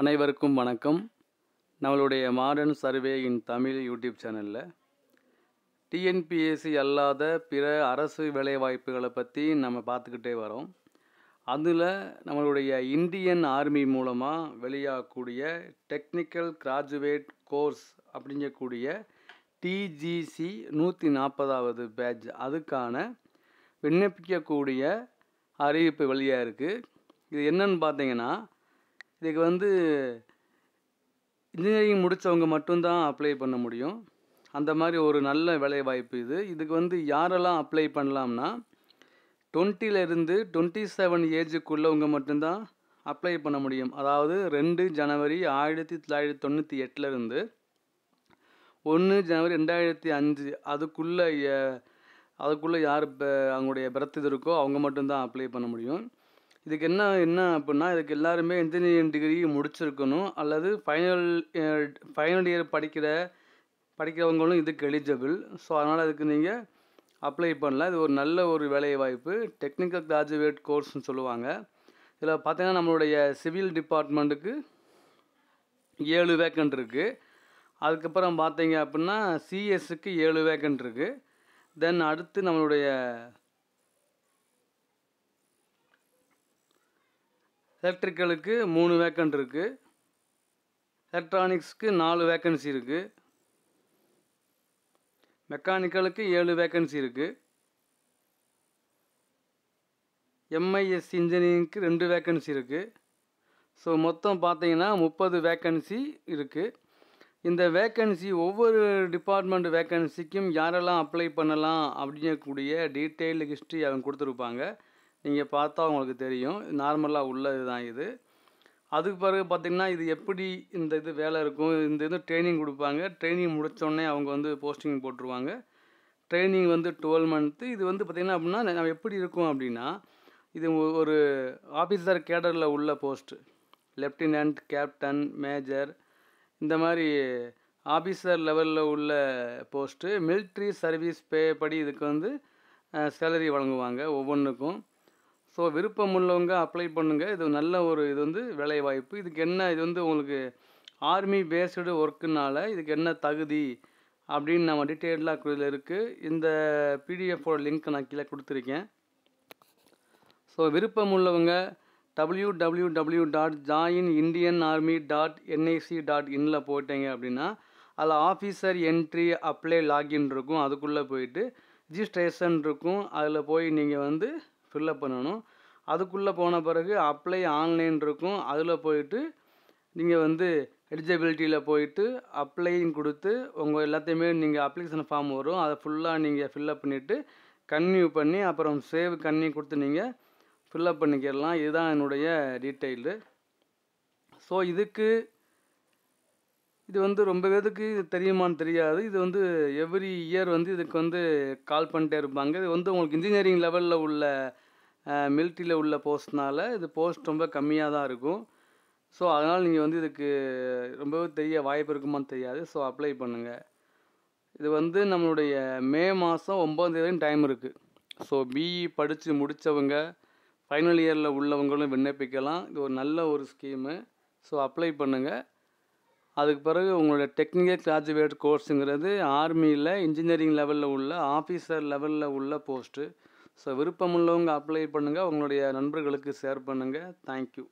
அனைவருக்கும் வணக்கம் நம்மளுடைய modern survey in Tamil YouTube சேனலில் டிஎன்பிஎஸ்சி அல்லாத பிற அரசு வேலைவாய்ப்புகளை பற்றி நம்ம பார்த்துக்கிட்டே வரோம் அதில் நம்மளுடைய இந்தியன் ஆர்மி மூலமாக வெளியாகக்கூடிய டெக்னிக்கல் கிராஜுவேட் கோர்ஸ் அப்படிங்கக்கூடிய டிஜிசி நூற்றி நாற்பதாவது பேட்ச் அதுக்கான விண்ணப்பிக்கக்கூடிய அறிவிப்பு வெளியாக இருக்குது இது என்னன்னு பார்த்தீங்கன்னா இதுக்கு வந்து இன்ஜினியரிங் முடித்தவங்க மட்டும்தான் அப்ளை பண்ண முடியும் அந்த மாதிரி ஒரு நல்ல வேலைவாய்ப்பு இது இதுக்கு வந்து யாரெல்லாம் அப்ளை பண்ணலாம்னா டுவெண்ட்டிலேருந்து டுவெண்ட்டி செவன் ஏஜுக்குள்ளவங்க மட்டும்தான் அப்ளை பண்ண முடியும் அதாவது ரெண்டு ஜனவரி ஆயிரத்தி தொள்ளாயிரத்தி தொண்ணூற்றி எட்டுலேருந்து ஒன்று ஜனவரி ரெண்டாயிரத்தி அஞ்சு அதுக்குள்ளே அதுக்குள்ளே யார் அவங்களுடைய பிறத்தது இருக்கோ அவங்க மட்டும்தான் அப்ளை பண்ண முடியும் இதுக்கு என்ன என்ன அப்புடின்னா இதுக்கு எல்லாருமே இன்ஜினியரிங் டிகிரி முடிச்சிருக்கணும் அல்லது ஃபைனல் ஃபைனல் இயர் படிக்கிற படிக்கிறவங்களும் இதுக்கு எலிஜிபிள் ஸோ அதனால் அதுக்கு நீங்கள் அப்ளை பண்ணலாம் இது ஒரு நல்ல ஒரு வேலை வாய்ப்பு டெக்னிக்கல் கிராஜுவேட் கோர்ஸ்னு சொல்லுவாங்க இதில் பார்த்தீங்கன்னா நம்மளுடைய சிவில் டிபார்ட்மெண்ட்டுக்கு ஏழு வேக்கண்ட் இருக்குது அதுக்கப்புறம் பார்த்தீங்க அப்படின்னா சிஎஸ்க்கு ஏழு வேக்கண்ட் இருக்குது தென் அடுத்து நம்மளுடைய எலக்ட்ரிக்கலுக்கு மூணு வேக்கண்ட் இருக்குது எலக்ட்ரானிக்ஸ்க்கு நாலு வேக்கன்சி இருக்குது மெக்கானிக்கலுக்கு ஏழு வேக்கன்சி இருக்குது எம்ஐஎஸ் இன்ஜினியரிங்க்கு ரெண்டு வேக்கன்சி இருக்குது ஸோ மொத்தம் பார்த்தீங்கன்னா முப்பது வேக்கன்சி இருக்குது இந்த வேக்கன்சி ஒவ்வொரு டிபார்ட்மெண்ட் வேக்கன்சிக்கும் யாரெல்லாம் அப்ளை பண்ணலாம் அப்படிங்கக்கூடிய டீட்டெயில் ஹிஸ்ட்ரி அவங்க கொடுத்துருப்பாங்க நீங்கள் பார்த்தா உங்களுக்கு தெரியும் நார்மலாக உள்ளது தான் இது அதுக்கு பிறகு பார்த்திங்கன்னா இது எப்படி இந்த இது வேலை இருக்கும் இந்த இது ட்ரைனிங் கொடுப்பாங்க ட்ரைனிங் முடித்தோடனே அவங்க வந்து போஸ்டிங் போட்டுருவாங்க ட்ரைனிங் வந்து டுவெல் மந்த்து இது வந்து பார்த்திங்கன்னா அப்படின்னா நம்ம எப்படி இருக்கும் அப்படின்னா இது ஒரு ஆஃபீஸர் கேடரில் உள்ள போஸ்ட்டு லெப்டினன்ட் கேப்டன் மேஜர் இந்த மாதிரி ஆஃபீஸர் லெவலில் உள்ள போஸ்ட்டு மிலிட்ரி சர்வீஸ் பே படி இதுக்கு வந்து சேலரி வழங்குவாங்க ஒவ்வொன்றுக்கும் ஸோ விருப்பம் உள்ளவங்க அப்ளை பண்ணுங்கள் இது நல்ல ஒரு இது வந்து வேலைவாய்ப்பு இதுக்கு என்ன இது வந்து உங்களுக்கு ஆர்மி பேஸ்டு ஒர்க்குனால இதுக்கு என்ன தகுதி அப்படின்னு நம்ம டீட்டெயிலாக இதில் இருக்குது இந்த பிடிஎஃபோட லிங்க் நான் கீழே கொடுத்துருக்கேன் ஸோ விருப்பம் உள்ளவங்க W W W dot join Indian army dot NIC dot இன்ல போயிட்டீங்க அப்படின்னா அதில் ஆஃபீஸர் என்ட்ரி அப்ளை லாகின் இருக்கும் அதுக்குள்ளே போயிட்டு ரிஜிஸ்ட்ரேஷன் இருக்கும் அதில் போய் நீங்கள் வந்து ஃபில்லப் பண்ணணும் அதுக்குள்ளே போன பிறகு அப்ளை ஆன்லைன் இருக்கும் அதில் போயிட்டு நீங்கள் வந்து எலிஜிபிலிட்டியில் போயிட்டு அப்ளையும் கொடுத்து உங்கள் எல்லாத்தையுமே நீங்கள் அப்ளிகேஷன் ஃபார்ம் வரும் அதை ஃபுல்லாக நீங்கள் ஃபில்லப் பண்ணிவிட்டு கன்னியூ பண்ணி அப்புறம் சேவ் கன்யூ கொடுத்து நீங்கள் ஃபில்லப் பண்ணிக்கிடலாம் இதுதான் என்னுடைய டீட்டெயிலு ஸோ இதுக்கு இது வந்து ரொம்ப பேருக்கு தெரியுமான்னு தெரியாது இது வந்து எவ்ரி இயர் வந்து இதுக்கு வந்து கால் பண்ணிட்டே இருப்பாங்க இது வந்து உங்களுக்கு இன்ஜினியரிங் லெவலில் உள்ள மிலிட்ரியில் உள்ள போஸ்ட்னால இது போஸ்ட் ரொம்ப கம்மியாக தான் இருக்கும் ஸோ அதனால் நீங்கள் வந்து இதுக்கு ரொம்பவே தெரிய வாய்ப்பு இருக்குமான்னு தெரியாது ஸோ அப்ளை பண்ணுங்கள் இது வந்து நம்மளுடைய மே மாதம் ஒம்பதாம் தேதி டைம் இருக்குது ஸோ பிஇ e படித்து முடித்தவங்க ஃபைனல் இயரில் உள்ளவங்களும் விண்ணப்பிக்கலாம் இது ஒரு நல்ல ஒரு ஸ்கீமு ஸோ அப்ளை பண்ணுங்கள் அதுக்கு பிறகு உங்களுடைய டெக்னிக்கல் கிராஜுவேட் கோர்ஸுங்கிறது ஆர்மியில் இன்ஜினியரிங் லெவலில் உள்ள ஆஃபீஸர் லெவலில் உள்ள போஸ்ட்டு ஸோ விருப்பம் உள்ளவங்க அப்ளை பண்ணுங்கள் உங்களுடைய நண்பர்களுக்கு ஷேர் பண்ணுங்கள் தேங்க்யூ